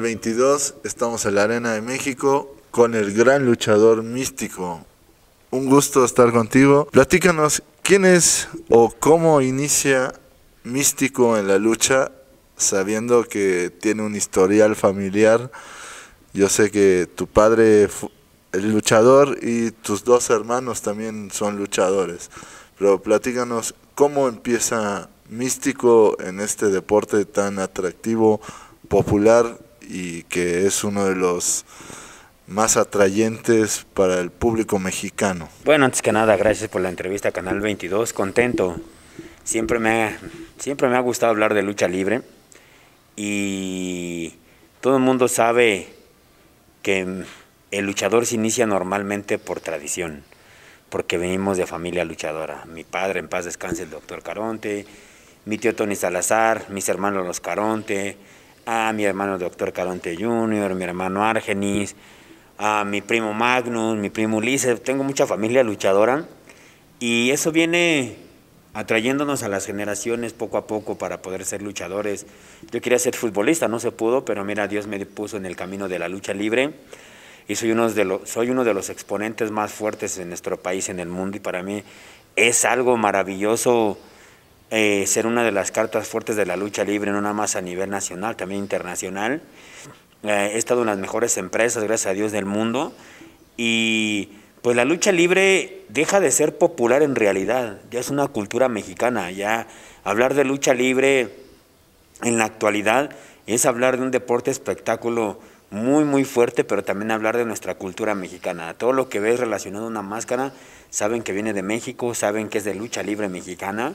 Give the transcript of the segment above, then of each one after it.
22, estamos en la Arena de México con el gran luchador místico. Un gusto estar contigo. Platícanos quién es o cómo inicia místico en la lucha, sabiendo que tiene un historial familiar. Yo sé que tu padre es luchador y tus dos hermanos también son luchadores. Pero platícanos cómo empieza místico en este deporte tan atractivo, popular y que es uno de los más atrayentes para el público mexicano. Bueno, antes que nada, gracias por la entrevista Canal 22, contento. Siempre me, siempre me ha gustado hablar de lucha libre y todo el mundo sabe que el luchador se inicia normalmente por tradición, porque venimos de familia luchadora. Mi padre, en paz descanse, el doctor Caronte, mi tío Tony Salazar, mis hermanos los Caronte, a mi hermano doctor Caronte Jr., mi hermano Argenis, a mi primo Magnus, mi primo Ulises. Tengo mucha familia luchadora y eso viene atrayéndonos a las generaciones poco a poco para poder ser luchadores. Yo quería ser futbolista, no se pudo, pero mira, Dios me puso en el camino de la lucha libre y soy uno de los, soy uno de los exponentes más fuertes en nuestro país, en el mundo y para mí es algo maravilloso eh, ser una de las cartas fuertes de la lucha libre, no nada más a nivel nacional, también internacional. Eh, he estado en las mejores empresas, gracias a Dios, del mundo. Y pues la lucha libre deja de ser popular en realidad, ya es una cultura mexicana, ya hablar de lucha libre en la actualidad es hablar de un deporte espectáculo muy muy fuerte, pero también hablar de nuestra cultura mexicana. Todo lo que ves relacionado a una máscara, saben que viene de México, saben que es de lucha libre mexicana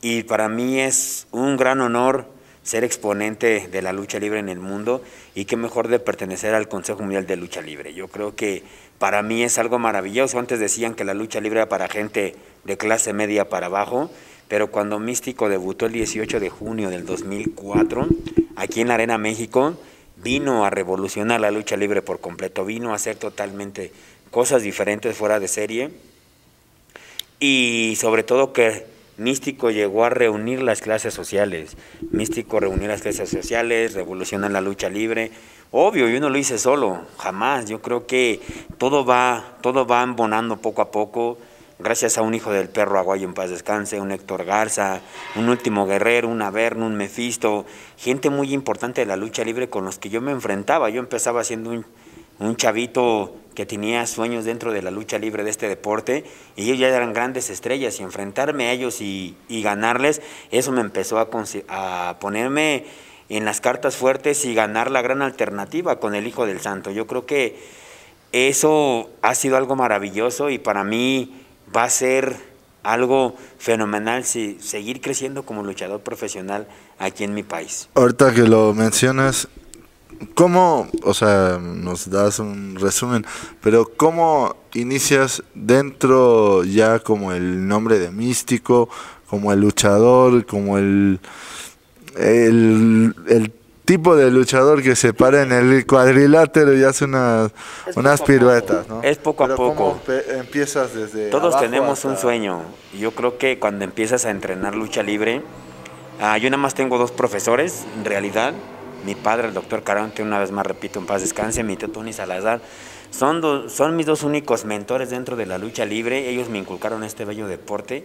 y para mí es un gran honor ser exponente de la lucha libre en el mundo y qué mejor de pertenecer al Consejo Mundial de Lucha Libre. Yo creo que para mí es algo maravilloso. Antes decían que la lucha libre era para gente de clase media para abajo, pero cuando Místico debutó el 18 de junio del 2004 aquí en la Arena México, vino a revolucionar la lucha libre por completo, vino a hacer totalmente cosas diferentes fuera de serie y sobre todo que Místico llegó a reunir las clases sociales. Místico reunió las clases sociales, revolucionó la lucha libre. Obvio, yo no lo hice solo, jamás. Yo creo que todo va, todo va embonando poco a poco. Gracias a un hijo del perro Aguayo en paz descanse, un Héctor Garza, un último guerrero, un Averno, un Mefisto, gente muy importante de la lucha libre con los que yo me enfrentaba. Yo empezaba siendo un, un chavito que tenía sueños dentro de la lucha libre de este deporte y ellos ya eran grandes estrellas y enfrentarme a ellos y, ganarles, eso me empezó a, ponerme en las cartas fuertes y ganar la gran alternativa con el Hijo del Santo. Yo creo que eso ha sido algo maravilloso y para mí va a ser algo fenomenal si seguir creciendo como luchador profesional aquí en mi país. Ahorita que lo mencionas, ¿Cómo, o sea, nos das un resumen, pero cómo inicias dentro ya como el nombre de místico, como el luchador, como el, el, tipo de luchador que se para en el cuadrilátero y hace unas, unas piruetas, ¿no? Es poco a Pero poco. empiezas desde Todos tenemos un sueño. Yo creo que cuando empiezas a entrenar lucha libre, ah, yo nada más tengo dos profesores, en realidad, mi padre, el doctor Caronte, una vez más repito, en paz descanse, mi tío Tony Salazar, son, son mis dos únicos mentores dentro de la lucha libre, ellos me inculcaron este bello deporte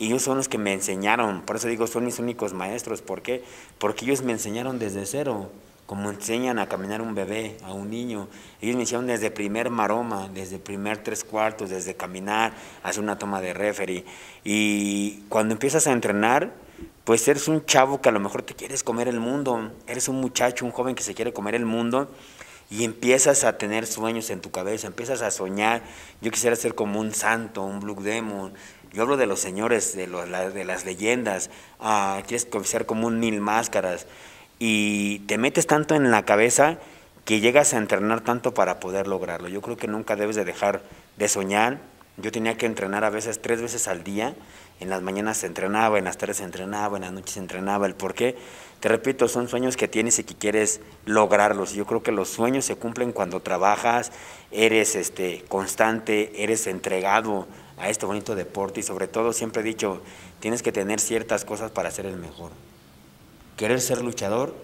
y ellos son los que me enseñaron, por eso digo, son mis únicos maestros, ¿por qué? Porque ellos me enseñaron desde cero, como enseñan a caminar un bebé, a un niño, ellos me enseñaron desde primer maroma, desde primer tres cuartos, desde caminar, hacer una toma de referee, y cuando empiezas a entrenar, pues eres un chavo que a lo mejor te quieres comer el mundo, eres un muchacho, un joven que se quiere comer el mundo y empiezas a tener sueños en tu cabeza, empiezas a soñar, yo quisiera ser como un santo, un Blue Demon, yo hablo de los señores, de, de las leyendas, ah, quieres ser como un mil máscaras y te metes tanto en la cabeza que llegas a entrenar tanto para poder lograrlo. Yo creo que nunca debes de dejar de soñar. Yo tenía que entrenar a veces tres veces al día en las mañanas se entrenaba, en las tardes entrenaba, en las noches entrenaba, el por Te repito, son sueños que tienes y que quieres lograrlos. Yo creo que los sueños se cumplen cuando trabajas, eres este, constante, eres entregado a este bonito deporte y sobre todo, siempre he dicho, tienes que tener ciertas cosas para ser el mejor. Querer ser luchador,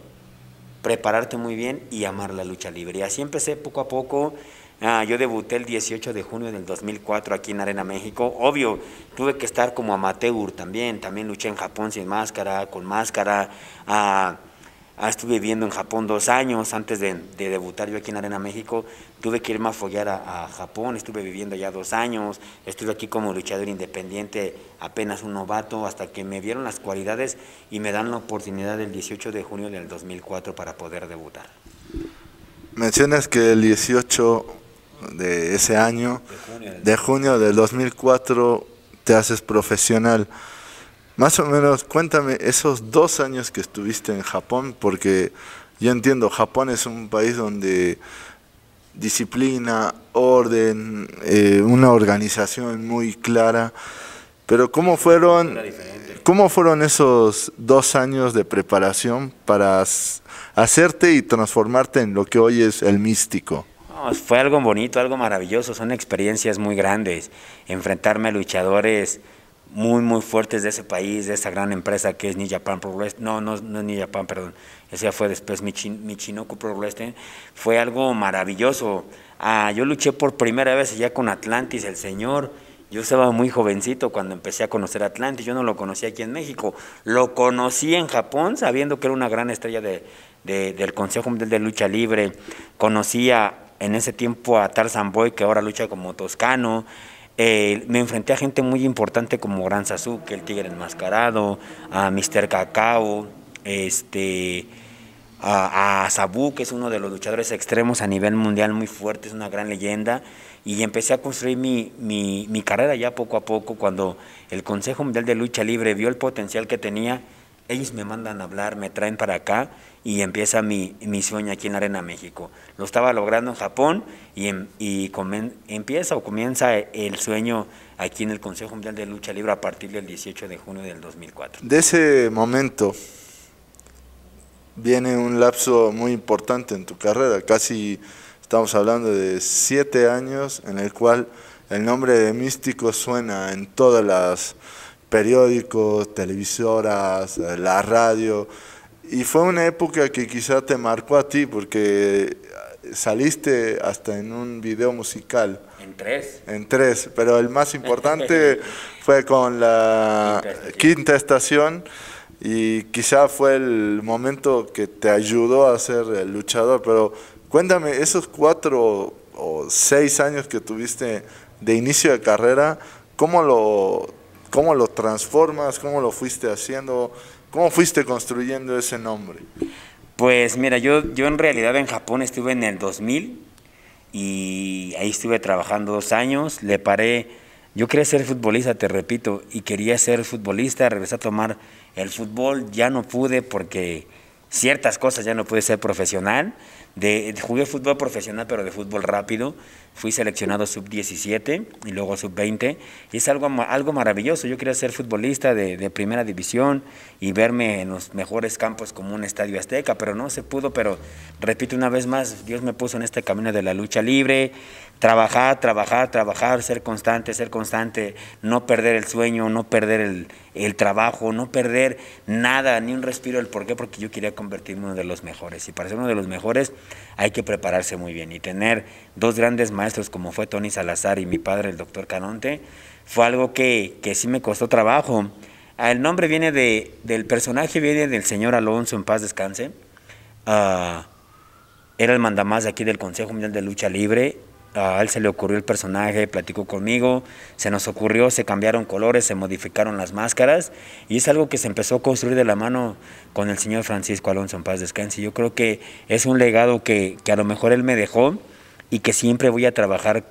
prepararte muy bien y amar la lucha libre. Y así empecé poco a poco Ah, yo debuté el 18 de junio del 2004 aquí en Arena México. Obvio, tuve que estar como amateur también. También luché en Japón sin máscara, con máscara. Ah, ah, estuve viviendo en Japón dos años antes de, debutar yo aquí en Arena México. Tuve que irme a follar a, Japón. Estuve viviendo ya dos años. Estuve aquí como luchador independiente, apenas un novato, hasta que me vieron las cualidades y me dan la oportunidad el 18 de junio del 2004 para poder debutar. Mencionas que el 18 de ese año, de junio del 2004, te haces profesional. Más o menos, cuéntame esos dos años que estuviste en Japón, porque yo entiendo, Japón es un país donde disciplina, orden, eh, una organización muy clara. Pero ¿cómo fueron, ¿cómo fueron esos dos años de preparación para hacerte y transformarte en lo que hoy es el místico? fue algo bonito, algo maravilloso, son experiencias muy grandes. Enfrentarme a luchadores muy, muy fuertes de ese país, de esa gran empresa que es New Japan Pro Wrestling, no, no, no es New Japan, perdón, esa fue después Michinoku Pro Wrestling, fue algo maravilloso. Ah, yo luché por primera vez ya con Atlantis, el señor, yo estaba muy jovencito cuando empecé a conocer Atlantis, yo no lo conocía aquí en México, lo conocí en Japón sabiendo que era una gran estrella del Consejo Mundial de Lucha Libre, conocía en ese tiempo a Tarzan Boy, que ahora lucha como Toscano. Eh, me enfrenté a gente muy importante como Gran Sasuke, el Tigre Enmascarado, a Mr. Cacao, este, a, a, que es uno de los luchadores extremos a nivel mundial muy fuerte, es una gran leyenda. Y empecé a construir mi carrera ya poco a poco cuando el Consejo Mundial de Lucha Libre vio el potencial que tenía ellos me mandan a hablar, me traen para acá y empieza mi, sueño aquí en Arena México. Lo estaba logrando en Japón y, em, empieza o comienza el sueño aquí en el Consejo Mundial de Lucha Libre a partir del 18 de junio del 2004. De ese momento viene un lapso muy importante en tu carrera, casi estamos hablando de siete años en el cual el nombre de místico suena en todas las periódicos, televisoras, eh, la radio. Y fue una época que quizá te marcó a ti porque eh, saliste hasta en un video musical. En tres. En tres, pero el más importante fue con la quinta estación. y quizá fue el momento que te ayudó a ser luchador, pero cuéntame, esos cuatro o seis años que tuviste de inicio de carrera, ¿cómo lo cómo lo transformas, cómo lo fuiste haciendo, cómo fuiste construyendo ese nombre. Pues mira, yo, yo en realidad en Japón estuve en el 2000 y ahí estuve trabajando dos años, le paré, yo quería ser futbolista, te repito, y quería ser futbolista, regresé a tomar el fútbol, ya no pude porque ciertas cosas ya no pude ser profesional de, jugué fútbol profesional, pero de fútbol rápido. Fui seleccionado sub-17 y luego sub-20. Y es algo, algo maravilloso. Yo quería ser futbolista de, de, primera división y verme en los mejores campos como un estadio azteca, pero no se pudo. Pero repito una vez más, Dios me puso en este camino de la lucha libre, trabajar, trabajar, trabajar, ser constante, ser constante, no perder el sueño, no perder el, trabajo, no perder nada, ni un respiro. ¿El por qué? Porque yo quería convertirme en uno de los mejores. Y para ser uno de los mejores hay que prepararse muy bien. Y tener dos grandes maestros como fue Tony Salazar y mi padre, el doctor Canonte, fue algo que, sí me costó trabajo. El nombre viene de, del personaje, viene del señor Alonso, en paz descanse. Ah, era el mandamás aquí del Consejo Mundial de Lucha Libre a él se le ocurrió el personaje, platicó conmigo, se nos ocurrió, se cambiaron colores, se modificaron las máscaras y es algo que se empezó a construir de la mano con el señor Francisco Alonso en paz descanse. Yo creo que es un legado que, que a lo mejor él me dejó y que siempre voy a trabajar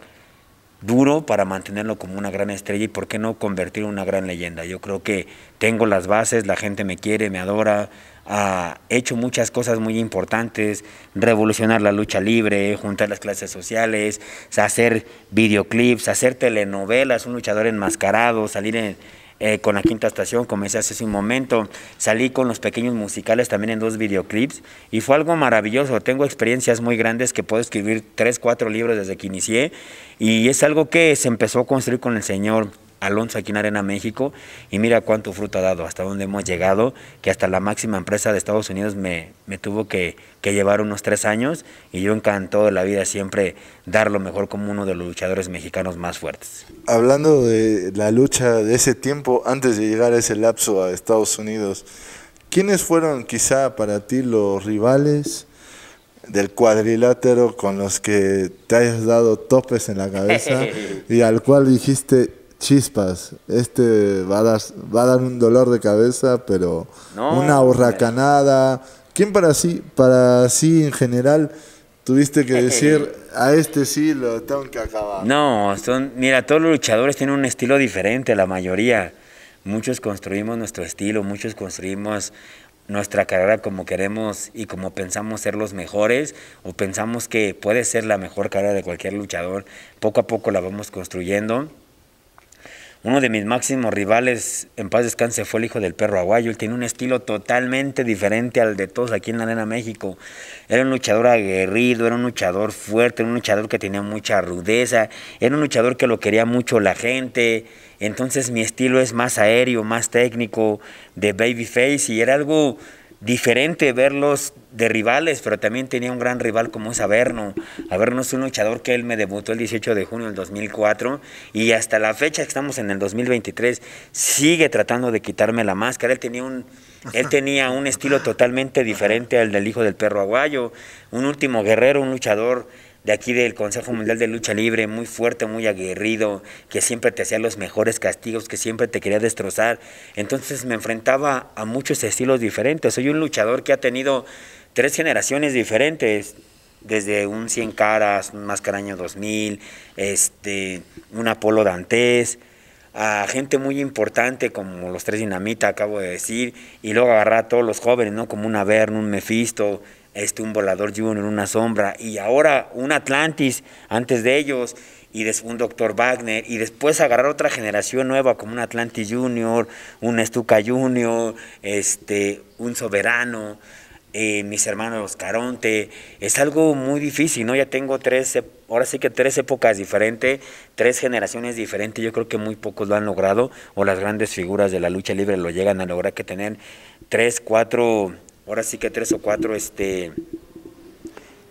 duro para mantenerlo como una gran estrella y por qué no convertirlo en una gran leyenda. Yo creo que tengo las bases, la gente me quiere, me adora, ha hecho muchas cosas muy importantes, revolucionar la lucha libre, juntar las clases sociales, hacer videoclips, hacer telenovelas, un luchador enmascarado, salir eh, con la quinta estación, comencé hace un momento, salí con los pequeños musicales también en dos videoclips y fue algo maravilloso, tengo experiencias muy grandes que puedo escribir tres, cuatro libros desde que inicié y es algo que se empezó a construir con el Señor Alonso aquí en Arena México y mira cuánto fruto ha dado, hasta dónde hemos llegado, que hasta la máxima empresa de Estados Unidos me, tuvo que, que, llevar unos tres años y yo encantado de la vida siempre dar lo mejor como uno de los luchadores mexicanos más fuertes. Hablando de la lucha de ese tiempo, antes de llegar a ese lapso a Estados Unidos, ¿quiénes fueron quizá para ti los rivales? del cuadrilátero con los que te hayas dado topes en la cabeza y al cual dijiste, chispas, este va a dar, un dolor de cabeza, pero una hurracanada. ¿Quién para sí, para sí en general tuviste que decir, a este sí lo tengo que acabar? No, son, mira, todos los luchadores tienen un estilo diferente, la mayoría. Muchos construimos nuestro estilo, muchos construimos nuestra carrera como queremos y como pensamos ser los mejores o pensamos que puede ser la mejor carrera de cualquier luchador. Poco a poco la vamos construyendo uno de mis máximos rivales, en paz descanse, fue el hijo del perro aguayo. Él tiene un estilo totalmente diferente al de todos aquí en la Arena México. Era un luchador aguerrido, era un luchador fuerte, era un luchador que tenía mucha rudeza, era un luchador que lo quería mucho la gente. Entonces mi estilo es más aéreo, más técnico, de babyface y era algo diferente verlos de rivales, pero también tenía un gran rival como es Averno. Averno es un luchador que él me debutó el 18 de junio del 2004 y hasta la fecha que estamos en el 2023 sigue tratando de quitarme la máscara. Él tenía un, él tenía un estilo totalmente diferente al del hijo del perro aguayo, un último guerrero, un luchador de aquí del Consejo Mundial de Lucha Libre, muy fuerte, muy aguerrido, que siempre te hacía los mejores castigos, que siempre te quería destrozar. Entonces me enfrentaba a muchos estilos diferentes. Soy un luchador que ha tenido tres generaciones diferentes, desde un 100 caras, un mascaraño 2000, este, un Apolo Dantes, a gente muy importante como los tres dinamita, acabo de decir, y luego agarrar a todos los jóvenes, ¿no? Como un Averno, un Mephisto, este, un Volador Junior, una Sombra, y ahora un Atlantis antes de ellos, y un Dr. Wagner, y después agarrar otra generación nueva como un Atlantis Junior, un Estuca Junior, este, un Soberano, eh, mis hermanos Caronte, es algo muy difícil, ¿no? Ya tengo tres, ahora sí que tres épocas diferentes, tres generaciones diferentes, yo creo que muy pocos lo han logrado, o las grandes figuras de la lucha libre lo llegan a lograr que tener tres, cuatro, ahora sí que tres o cuatro, este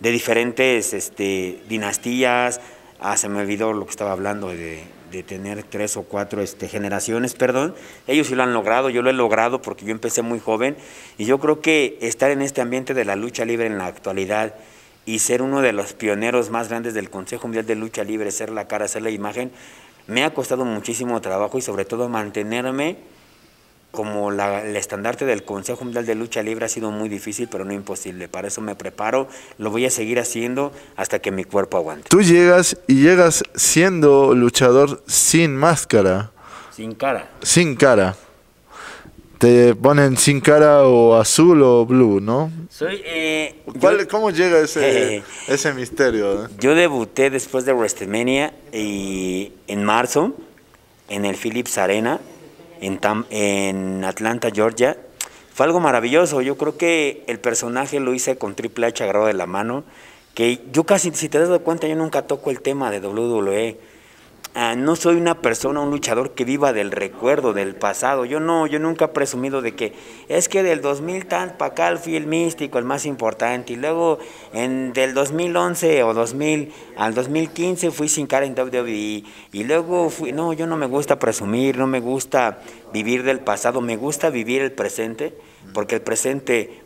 de diferentes este, dinastías, Ah, se me olvidó lo que estaba hablando de, tener tres o cuatro este, generaciones, perdón. Ellos sí lo han logrado, yo lo he logrado porque yo empecé muy joven y yo creo que estar en este ambiente de la lucha libre en la actualidad y ser uno de los pioneros más grandes del Consejo Mundial de Lucha Libre, ser la cara, ser la imagen, me ha costado muchísimo trabajo y sobre todo mantenerme como el estandarte del Consejo Mundial de Lucha Libre ha sido muy difícil, pero no imposible. Para eso me preparo, lo voy a seguir haciendo hasta que mi cuerpo aguante. Tú llegas y llegas siendo luchador sin máscara. Sin cara. Sin cara. Te ponen sin cara o azul o blue, ¿no? Soy, eh, ¿Cómo llega ese, ese misterio? Yo debuté después de WrestleMania y en marzo en el Philips Arena en, Atlanta, Georgia. Fue algo maravilloso. Yo creo que el personaje lo hice con Triple H agarrado de la mano. Que yo casi, si te das cuenta, yo nunca toco el tema de WWE Ah, no soy una persona, un luchador que viva del recuerdo, del pasado. Yo no, yo nunca he presumido de que es que del 2000 tan para acá fui el místico, el más importante. Y luego en, del 2011 o 2000 al 2015 fui sin cara en WWE. Y luego fui, no, yo no me gusta presumir, no me gusta vivir del pasado, me gusta vivir el presente, porque el presente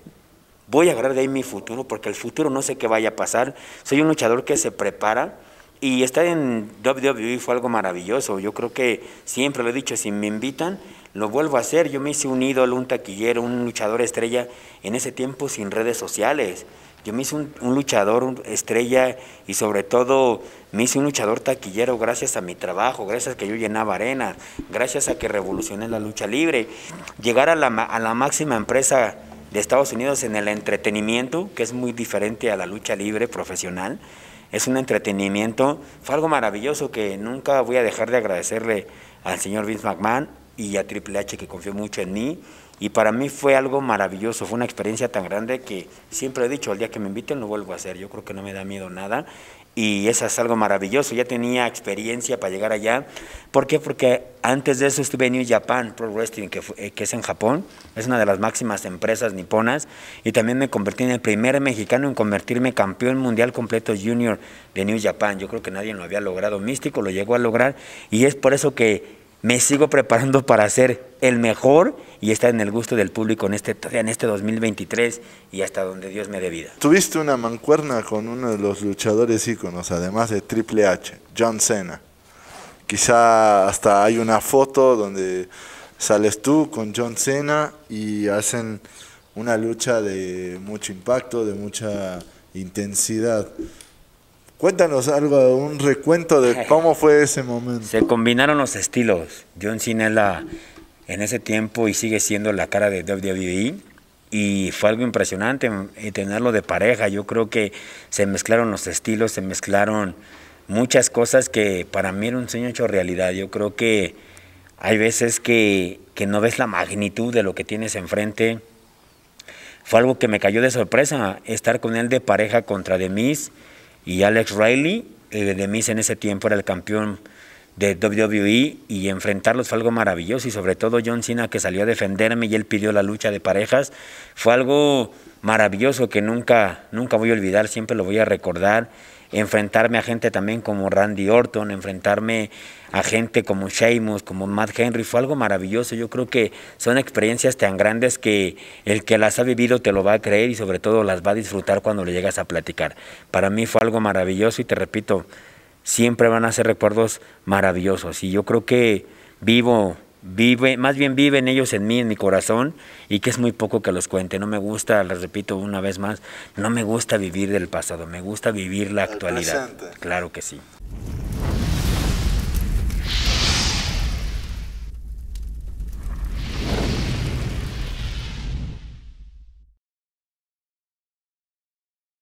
voy a agarrar de ahí mi futuro, porque el futuro no sé qué vaya a pasar. Soy un luchador que se prepara y estar en WWE fue algo maravilloso. Yo creo que siempre lo he dicho, si me invitan, lo vuelvo a hacer. Yo me hice un ídolo, un taquillero, un luchador estrella en ese tiempo sin redes sociales. Yo me hice un, luchador estrella y sobre todo me hice un luchador taquillero gracias a mi trabajo, gracias a que yo llenaba arena, gracias a que revolucioné la lucha libre. Llegar a la, a la máxima empresa de Estados Unidos en el entretenimiento, que es muy diferente a la lucha libre profesional, es un entretenimiento. Fue algo maravilloso que nunca voy a dejar de agradecerle al señor Vince McMahon y a Triple H que confió mucho en mí y para mí fue algo maravilloso, fue una experiencia tan grande que siempre he dicho, el día que me inviten lo vuelvo a hacer, yo creo que no me da miedo nada. Y eso es algo maravilloso, ya tenía experiencia para llegar allá. ¿Por qué? Porque antes de eso estuve en New Japan Pro Wrestling, que, eh, que es en Japón, es una de las máximas empresas niponas, y también me convertí en el primer mexicano en convertirme campeón mundial completo junior de New Japan. Yo creo que nadie lo había logrado, Místico lo llegó a lograr, y es por eso que me sigo preparando para ser el mejor y está en el gusto del público en este, en este 2023 y hasta donde Dios me dé vida. Tuviste una mancuerna con uno de los luchadores íconos, además de Triple H, John Cena. Quizá hasta hay una foto donde sales tú con John Cena y hacen una lucha de mucho impacto, de mucha intensidad. Cuéntanos algo, un recuento de cómo fue ese momento. Se combinaron los estilos. John Cena es la, en ese tiempo y sigue siendo la cara de WWE. Y fue algo impresionante eh, tenerlo de pareja. Yo creo que se mezclaron los estilos, se mezclaron muchas cosas que para mí era un sueño hecho realidad. Yo creo que hay veces que, no ves la magnitud de lo que tienes enfrente. Fue algo que me cayó de sorpresa, estar con él de pareja contra Demis y Alex Riley. Eh, Demis en ese tiempo era el campeón de WWE y enfrentarlos fue algo maravilloso y sobre todo John Cena que salió a defenderme y él pidió la lucha de parejas, fue algo maravilloso que nunca, nunca voy a olvidar, siempre lo voy a recordar. Enfrentarme a gente también como Randy Orton, enfrentarme a gente como Sheamus, como Matt Henry, fue algo maravilloso. Yo creo que son experiencias tan grandes que el que las ha vivido te lo va a creer y sobre todo las va a disfrutar cuando le llegas a platicar. Para mí fue algo maravilloso y te repito, siempre van a ser recuerdos maravillosos. Y yo creo que vivo, vive, más bien viven ellos en mí, en mi corazón, y que es muy poco que los cuente. No me gusta, les repito una vez más, no me gusta vivir del pasado, me gusta vivir la actualidad. Claro que sí.